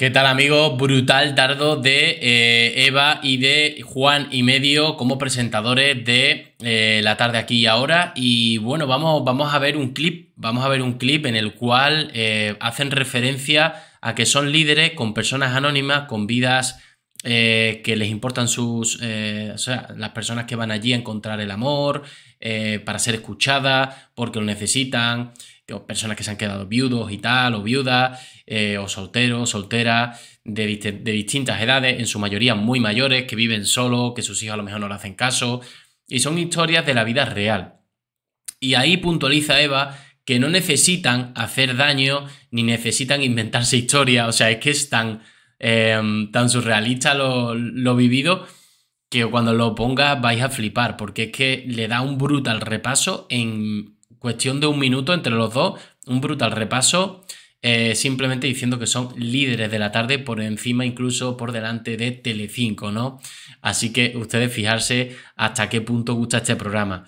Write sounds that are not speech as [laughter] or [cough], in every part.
¿Qué tal amigos? Brutal tardo de eh, Eva y de Juan y medio como presentadores de eh, la tarde aquí y ahora. Y bueno, vamos, vamos a ver un clip, vamos a ver un clip en el cual eh, hacen referencia a que son líderes con personas anónimas, con vidas que les importan sus, o sea, las personas que van allí a encontrar el amor, para ser escuchadas, porque lo necesitan personas que se han quedado viudos y tal, o viudas, eh, o solteros, solteras, de, distintas edades, en su mayoría muy mayores, que viven solos, que sus hijos a lo mejor no le hacen caso, y son historias de la vida real. Y ahí puntualiza Eva que no necesitan hacer daño ni necesitan inventarse historias, o sea, es que es tan, em, tan surrealista lo, lo vivido que cuando lo pongas vais a flipar, porque es que le da un brutal repaso en cuestión de un minuto entre los dos, un brutal repaso, eh, simplemente diciendo que son líderes de la tarde por encima, incluso por delante de Telecinco, ¿no? Así que ustedes fijarse hasta qué punto gusta este programa.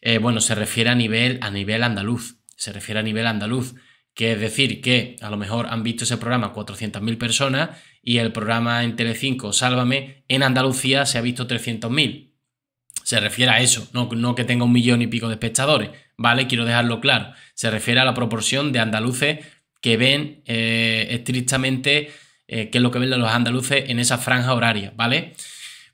Eh, bueno, se refiere a nivel, a nivel andaluz, se refiere a nivel andaluz, que es decir, que a lo mejor han visto ese programa 400.000 personas y el programa en Telecinco, Sálvame, en Andalucía se ha visto 300.000. Se refiere a eso, no, no que tenga un millón y pico de espectadores, ¿vale? Quiero dejarlo claro. Se refiere a la proporción de andaluces que ven eh, estrictamente eh, qué es lo que ven los andaluces en esa franja horaria, ¿vale?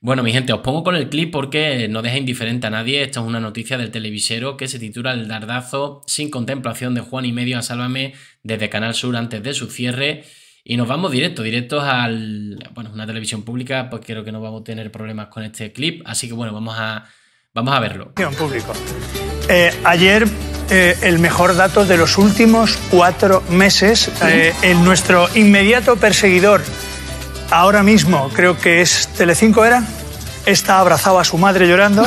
Bueno, mi gente, os pongo con el clip porque no deja indiferente a nadie. Esta es una noticia del televisero que se titula El dardazo sin contemplación de Juan y medio a Sálvame desde Canal Sur antes de su cierre. Y nos vamos directo, directos al. Bueno, una televisión pública, pues creo que no vamos a tener problemas con este clip. Así que bueno, vamos a Vamos a verlo. Público. Eh, ayer eh, el mejor dato de los últimos cuatro meses. Eh, en nuestro inmediato perseguidor, ahora mismo, creo que es Telecinco era, está abrazado a su madre llorando.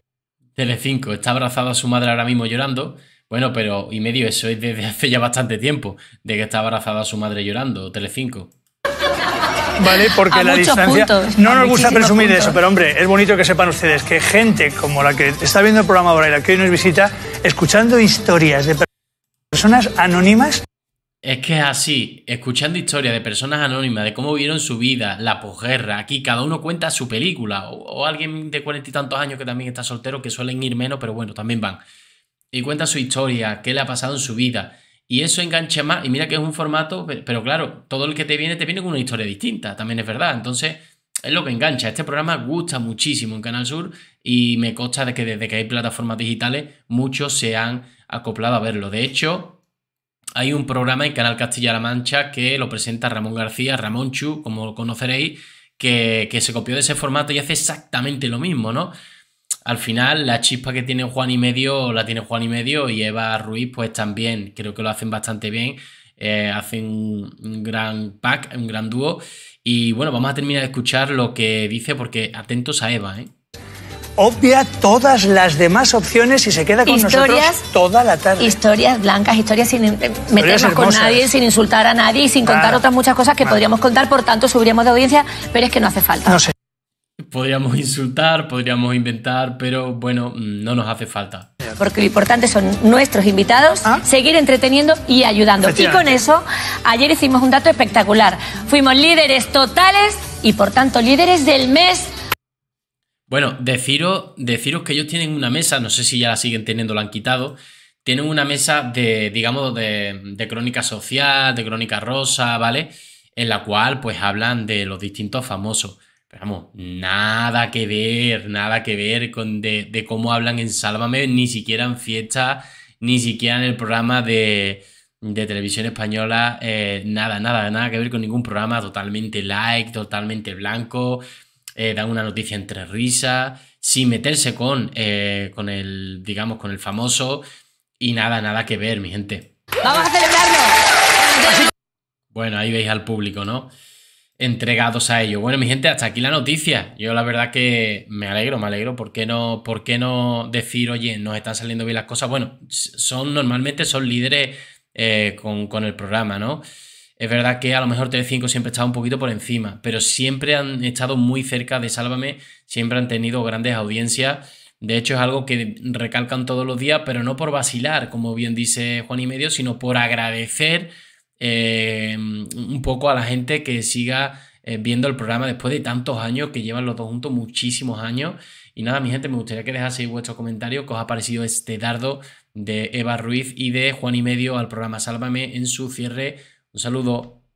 [laughs] Telecinco está abrazado a su madre ahora mismo llorando. Bueno, pero y medio eso es desde hace ya bastante tiempo de que está abrazado a su madre llorando, Telecinco. ¿vale? Porque la distancia. no nos gusta presumir de eso, pero hombre, es bonito que sepan ustedes que gente como la que está viendo el programa ahora y la que hoy nos visita, escuchando historias de personas anónimas. Es que es así, escuchando historias de personas anónimas, de cómo vivieron su vida, la posguerra, aquí cada uno cuenta su película, o, o alguien de cuarenta y tantos años que también está soltero, que suelen ir menos, pero bueno, también van, y cuenta su historia, qué le ha pasado en su vida, y eso engancha más. Y mira que es un formato, pero claro, todo el que te viene te viene con una historia distinta, también es verdad. Entonces, es lo que engancha. Este programa gusta muchísimo en Canal Sur y me consta de que desde que hay plataformas digitales, muchos se han acoplado a verlo. De hecho, hay un programa en Canal Castilla-La Mancha que lo presenta Ramón García, Ramón Chu, como lo conoceréis, que, que se copió de ese formato y hace exactamente lo mismo, ¿no? al final la chispa que tiene Juan y medio la tiene Juan y medio y Eva Ruiz pues también creo que lo hacen bastante bien. Eh, hacen un gran pack, un gran dúo. Y bueno, vamos a terminar de escuchar lo que dice porque atentos a Eva. ¿eh? Obvia todas las demás opciones y se queda con historias, nosotros toda la tarde. Historias blancas, historias sin meternos con nadie, sin insultar a nadie y sin contar otras muchas cosas que podríamos contar, por tanto subiríamos de audiencia, pero es que no hace falta podríamos insultar, podríamos inventar, pero bueno, mm, no nos hace falta. Porque lo importante son nuestros invitados, ah. seguir entreteniendo y ayudando. Y con eso, ayer hicimos un dato espectacular. Fuimos líderes totales y por tanto líderes del mes. Bueno, deciros, deciros que ellos tienen una mesa, no sé si ya la siguen teniendo, la han quitado. Tienen una mesa de, digamos, de, de crónica social, de crónica rosa, ¿vale? En la cual pues hablan de los distintos famosos vamos, nada que ver, nada que ver con de, cómo hablan en Sálvame, ni siquiera en fiesta, ni siquiera en el programa de, televisión española, eh, nada, nada, nada que ver con ningún programa, totalmente like, totalmente blanco, Da eh, dan una noticia entre risas, sin meterse con, eh, con el, digamos, con el famoso, y nada, nada que ver, mi gente. ¡Vamos a celebrarlo! Bueno, ahí veis al público, ¿no? entregados a ello. Bueno, mi gente, hasta aquí la noticia. Yo la verdad que me alegro, me alegro. ¿Por qué no, por no decir, oye, nos están saliendo bien las cosas? Bueno, son normalmente son líderes eh, con, el programa, ¿no? Es verdad que a lo mejor Tele5 siempre está un poquito por encima, pero siempre han estado muy cerca de Sálvame, siempre han tenido grandes audiencias. De hecho, es algo que recalcan todos los días, pero no por vacilar, como bien dice Juan y Medio, sino por agradecer eh, un poco a la gente que siga eh, viendo el programa después de tantos años que llevan los dos juntos, muchísimos años. Y nada, mi gente, me gustaría que dejaseis vuestro comentarios, que os ha parecido este dardo de Eva Ruiz y de Juan y Medio al programa Sálvame en su cierre. Un saludo.